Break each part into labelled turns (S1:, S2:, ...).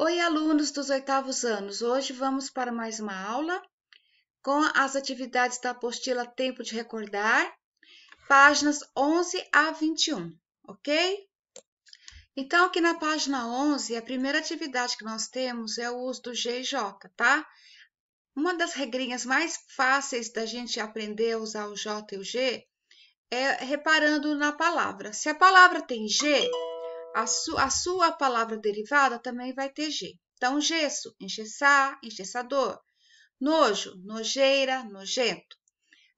S1: Oi, alunos dos oitavos anos! Hoje vamos para mais uma aula com as atividades da apostila Tempo de Recordar, páginas 11 a 21, ok? Então, aqui na página 11, a primeira atividade que nós temos é o uso do G e J, tá? Uma das regrinhas mais fáceis da gente aprender a usar o J e o G é reparando na palavra. Se a palavra tem G, a, su, a sua palavra derivada também vai ter G. Então, gesso, engessar, engessador. Nojo, nojeira, nojento.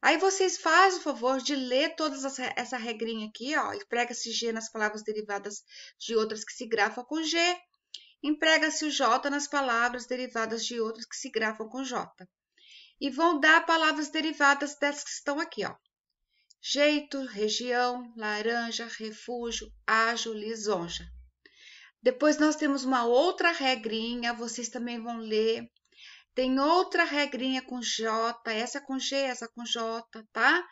S1: Aí vocês fazem o favor de ler toda essa regrinha aqui, ó. Emprega-se G nas palavras derivadas de outras que se grafam com G. Emprega-se o J nas palavras derivadas de outras que se grafam com J. E vão dar palavras derivadas dessas que estão aqui, ó jeito, região, laranja, refúgio, ágil, lisonja. Depois nós temos uma outra regrinha, vocês também vão ler. Tem outra regrinha com J, essa com G, essa com J, tá?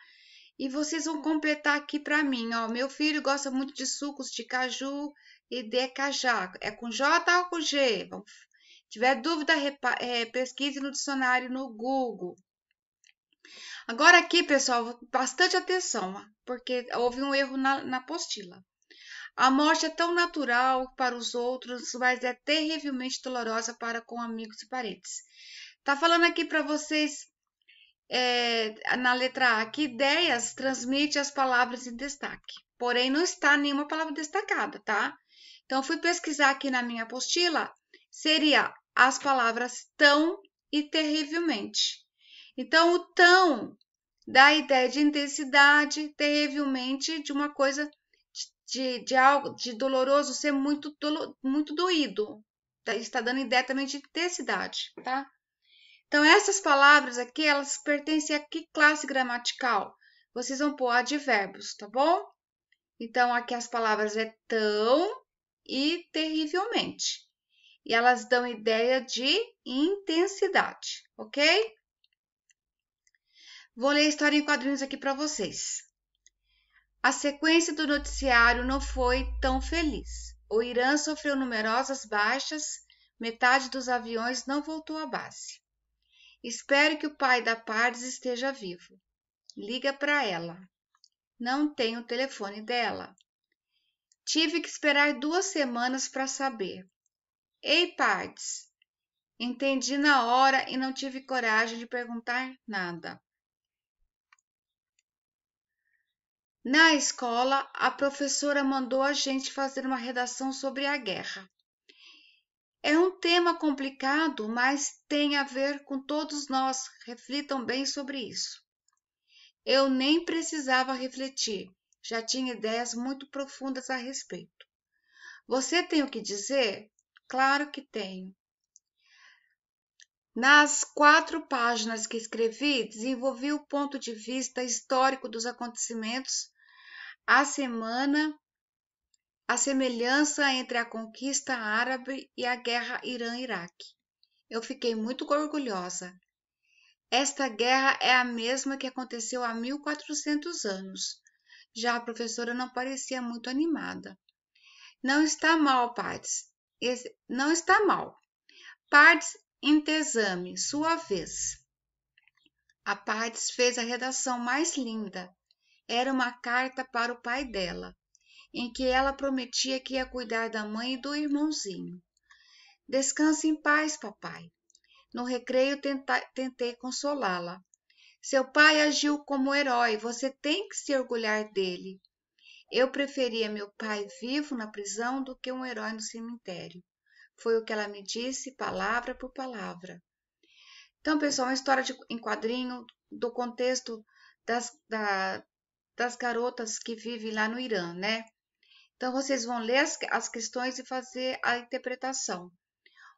S1: E vocês vão completar aqui para mim, ó. Meu filho gosta muito de sucos de caju e de cajá. É com J ou com G? Bom, tiver dúvida, é, pesquise no dicionário no Google. Agora aqui, pessoal, bastante atenção, porque houve um erro na, na apostila. A morte é tão natural para os outros, mas é terrivelmente dolorosa para com amigos e parentes. Tá falando aqui para vocês é, na letra A que ideias transmite as palavras em destaque. Porém, não está nenhuma palavra destacada, tá? Então, fui pesquisar aqui na minha apostila, seria as palavras tão e terrivelmente. Então, o tão dá a ideia de intensidade, terrivelmente, de uma coisa de, de algo de doloroso ser muito, dolo, muito doído. Tá, está dando ideia também de intensidade, tá? Então, essas palavras aqui, elas pertencem a que classe gramatical? Vocês vão pôr advérbios, tá bom? Então, aqui as palavras é tão e terrivelmente. E elas dão ideia de intensidade, ok? Vou ler a história em quadrinhos aqui para vocês. A sequência do noticiário não foi tão feliz. O Irã sofreu numerosas baixas, metade dos aviões não voltou à base. Espero que o pai da Pardes esteja vivo. Liga para ela. Não tenho o telefone dela. Tive que esperar duas semanas para saber. Ei, Pardes. Entendi na hora e não tive coragem de perguntar nada. Na escola, a professora mandou a gente fazer uma redação sobre a guerra. É um tema complicado, mas tem a ver com todos nós. Reflitam bem sobre isso. Eu nem precisava refletir, já tinha ideias muito profundas a respeito. Você tem o que dizer? Claro que tenho. Nas quatro páginas que escrevi, desenvolvi o ponto de vista histórico dos acontecimentos a semana a semelhança entre a conquista árabe e a guerra Irã-Iraque. Eu fiquei muito orgulhosa. Esta guerra é a mesma que aconteceu há 1400 anos. Já a professora não parecia muito animada. Não está mal, Partes. não está mal. Partes Intesame, sua vez. A Partes fez a redação mais linda era uma carta para o pai dela, em que ela prometia que ia cuidar da mãe e do irmãozinho. Descanse em paz, papai. No recreio tentei consolá-la. Seu pai agiu como herói, você tem que se orgulhar dele. Eu preferia meu pai vivo na prisão do que um herói no cemitério. Foi o que ela me disse, palavra por palavra. Então, pessoal, é uma história de, em quadrinho do contexto das, da, das garotas que vivem lá no Irã, né? Então, vocês vão ler as, as questões e fazer a interpretação.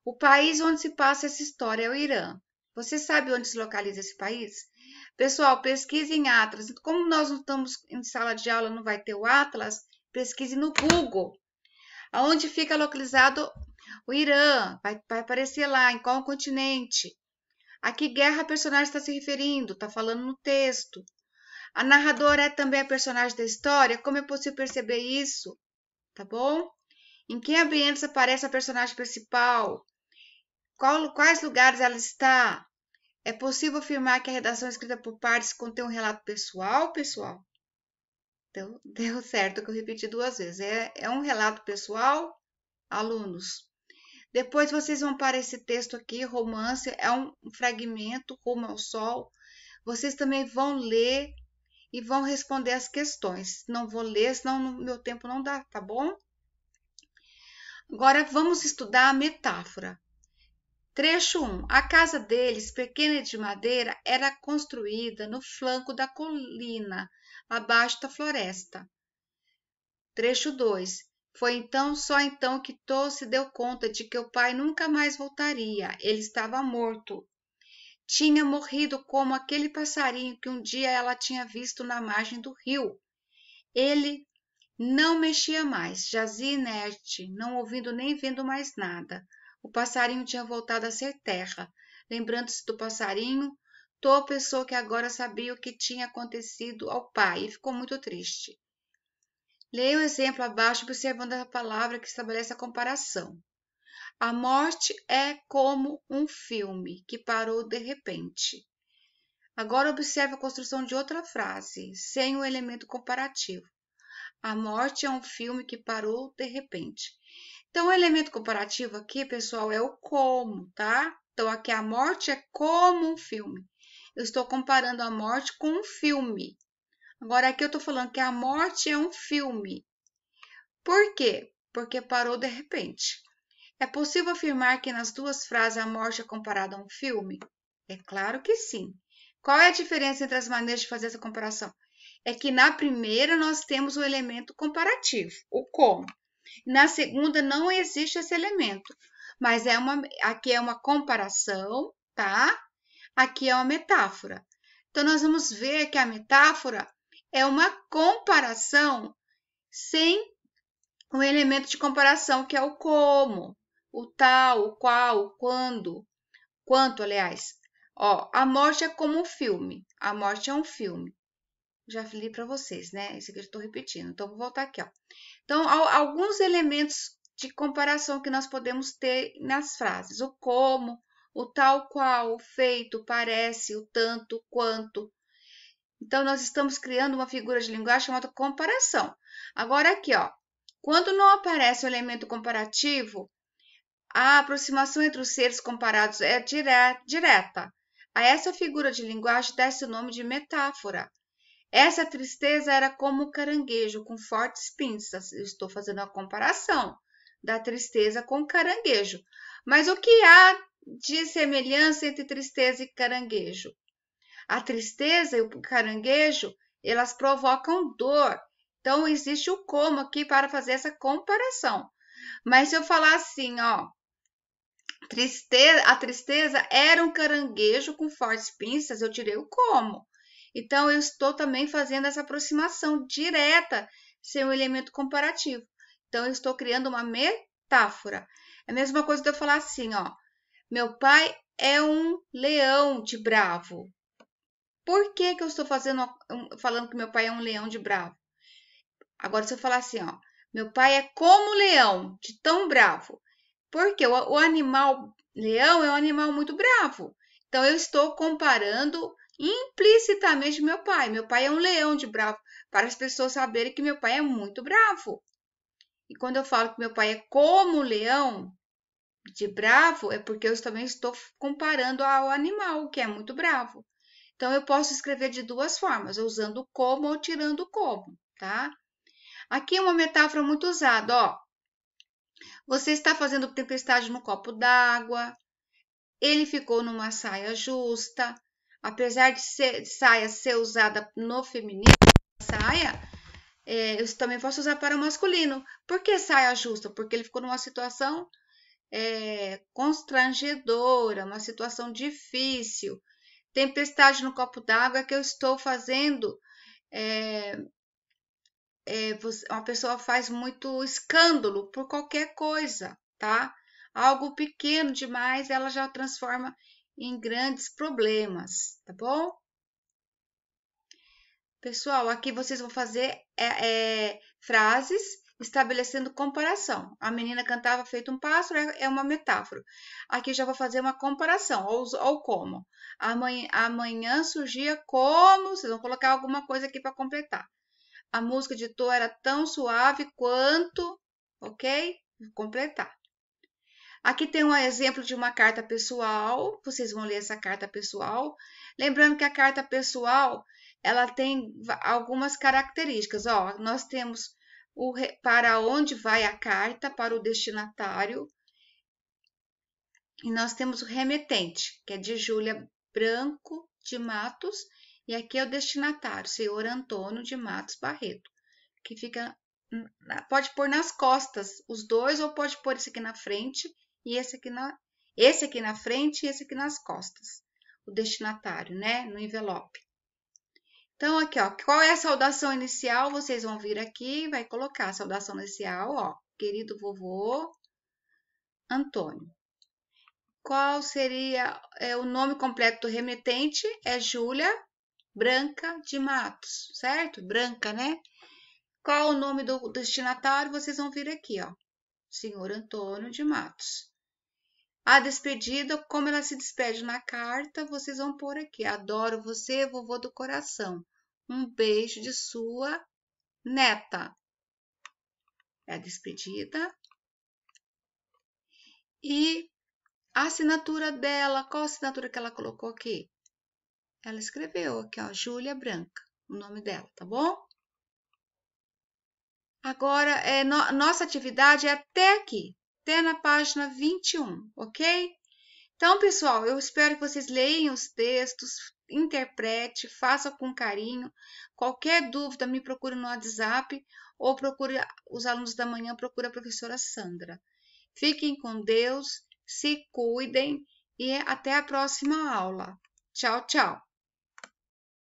S1: O país onde se passa essa história é o Irã. Você sabe onde se localiza esse país? Pessoal, pesquise em Atlas. Como nós não estamos em sala de aula, não vai ter o Atlas, pesquise no Google. Aonde fica localizado o Irã? Vai, vai aparecer lá, em qual continente? A que guerra o personagem está se referindo? Está falando no texto. A narradora é também a personagem da história, como é possível perceber isso? Tá bom? Em que ambientes aparece a personagem principal? Qual, quais lugares ela está? É possível afirmar que a redação é escrita por partes contém um relato pessoal, pessoal? Deu, deu certo que eu repeti duas vezes. É, é um relato pessoal, alunos. Depois vocês vão para esse texto aqui, romance, é um fragmento, Rumo ao Sol. Vocês também vão ler e vão responder as questões. Não vou ler, senão meu tempo não dá, tá bom? Agora vamos estudar a metáfora. Trecho 1. A casa deles, pequena de madeira, era construída no flanco da colina, abaixo da floresta. Trecho 2. Foi então, só então, que Tô se deu conta de que o pai nunca mais voltaria. Ele estava morto tinha morrido como aquele passarinho que um dia ela tinha visto na margem do rio. Ele não mexia mais, jazia inerte, não ouvindo nem vendo mais nada. O passarinho tinha voltado a ser terra. Lembrando-se do passarinho, Tô pensou que agora sabia o que tinha acontecido ao pai e ficou muito triste. Leia o exemplo abaixo observando a palavra que estabelece a comparação. A morte é como um filme que parou de repente. Agora observe a construção de outra frase, sem o elemento comparativo. A morte é um filme que parou de repente. Então, o elemento comparativo aqui, pessoal, é o como, tá? Então, aqui a morte é como um filme. Eu estou comparando a morte com um filme. Agora, aqui eu estou falando que a morte é um filme. Por quê? Porque parou de repente. É possível afirmar que nas duas frases a morte é comparada a um filme? É claro que sim. Qual é a diferença entre as maneiras de fazer essa comparação? É que na primeira nós temos o elemento comparativo, o como. Na segunda não existe esse elemento, mas é uma, aqui é uma comparação, tá? Aqui é uma metáfora. Então nós vamos ver que a metáfora é uma comparação sem o elemento de comparação que é o como o tal, o qual, o quando, quanto, aliás. Ó, a morte é como um filme. A morte é um filme. Já falei para vocês, né? Isso aqui eu estou repetindo. Então, vou voltar aqui, ó. Então, alguns elementos de comparação que nós podemos ter nas frases. O como, o tal qual, o feito, o parece, o tanto, o quanto. Então, nós estamos criando uma figura de linguagem chamada comparação. Agora, aqui, ó. Quando não aparece o elemento comparativo, a aproximação entre os seres comparados é direta. A essa figura de linguagem dá-se o nome de metáfora. Essa tristeza era como o caranguejo com fortes pinças. Eu estou fazendo a comparação da tristeza com o caranguejo. Mas o que há de semelhança entre tristeza e caranguejo? A tristeza e o caranguejo, elas provocam dor. Então existe o como aqui para fazer essa comparação. Mas se eu falar assim, ó, Tristeza, a tristeza era um caranguejo com fortes pinças, eu tirei o como. Então, eu estou também fazendo essa aproximação direta sem o elemento comparativo. Então, eu estou criando uma metáfora. É a mesma coisa de eu falar assim, ó. Meu pai é um leão de bravo. Por que, que eu estou fazendo, falando que meu pai é um leão de bravo? Agora, se eu falar assim, ó. Meu pai é como um leão, de tão bravo. Porque o, o animal leão é um animal muito bravo. Então eu estou comparando implicitamente meu pai. Meu pai é um leão de bravo, para as pessoas saberem que meu pai é muito bravo. E quando eu falo que meu pai é como leão de bravo, é porque eu também estou comparando ao animal, que é muito bravo. Então eu posso escrever de duas formas, usando como ou tirando como, tá? Aqui é uma metáfora muito usada, ó. Você está fazendo tempestade no copo d'água. Ele ficou numa saia justa. Apesar de, ser, saia ser usada no feminino, saia, é, eu também posso usar para o masculino. Por que saia justa? Porque ele ficou numa situação é, constrangedora, uma situação difícil. Tempestade no copo d'água é que eu estou fazendo é, é, você, uma pessoa faz muito escândalo por qualquer coisa, tá? Algo pequeno demais, ela já transforma em grandes problemas, tá bom? Pessoal, aqui vocês vão fazer é, é, frases estabelecendo comparação. A menina cantava feito um pássaro, é, é uma metáfora. Aqui já vou fazer uma comparação, ou, ou como. Amanhã, amanhã surgia como, vocês vão colocar alguma coisa aqui para completar a música de Tô era tão suave quanto, ok? Vou completar. Aqui tem um exemplo de uma carta pessoal. Vocês vão ler essa carta pessoal. Lembrando que a carta pessoal ela tem algumas características. Ó, nós temos o para onde vai a carta para o destinatário e nós temos o remetente, que é de Júlia Branco de Matos e aqui é o destinatário, senhor Antônio de Matos Barreto, que fica. Pode pôr nas costas os dois, ou pode pôr esse aqui na frente e esse aqui na, esse aqui na frente e esse aqui nas costas. O destinatário, né? No envelope. Então, aqui, ó, qual é a saudação inicial? Vocês vão vir aqui, vai colocar a saudação inicial, ó, querido vovô Antônio. Qual seria é, o nome completo do remetente? É Júlia Branca de Matos, certo? Branca, né? Qual o nome do destinatário? Vocês vão vir aqui, ó. Senhor Antônio de Matos. A despedida, como ela se despede na carta, vocês vão pôr aqui. Adoro você, vovô do coração. Um beijo de sua neta. É a despedida. E a assinatura dela, qual a assinatura que ela colocou aqui? Ela escreveu aqui, ó, Júlia Branca, o nome dela, tá bom? Agora, é, no, nossa atividade é até aqui, até na página 21, ok? Então, pessoal, eu espero que vocês leiam os textos, interprete, faça com carinho. Qualquer dúvida, me procure no WhatsApp ou procure os alunos da manhã, procure a professora Sandra. Fiquem com Deus, se cuidem e até a próxima aula. Tchau, tchau!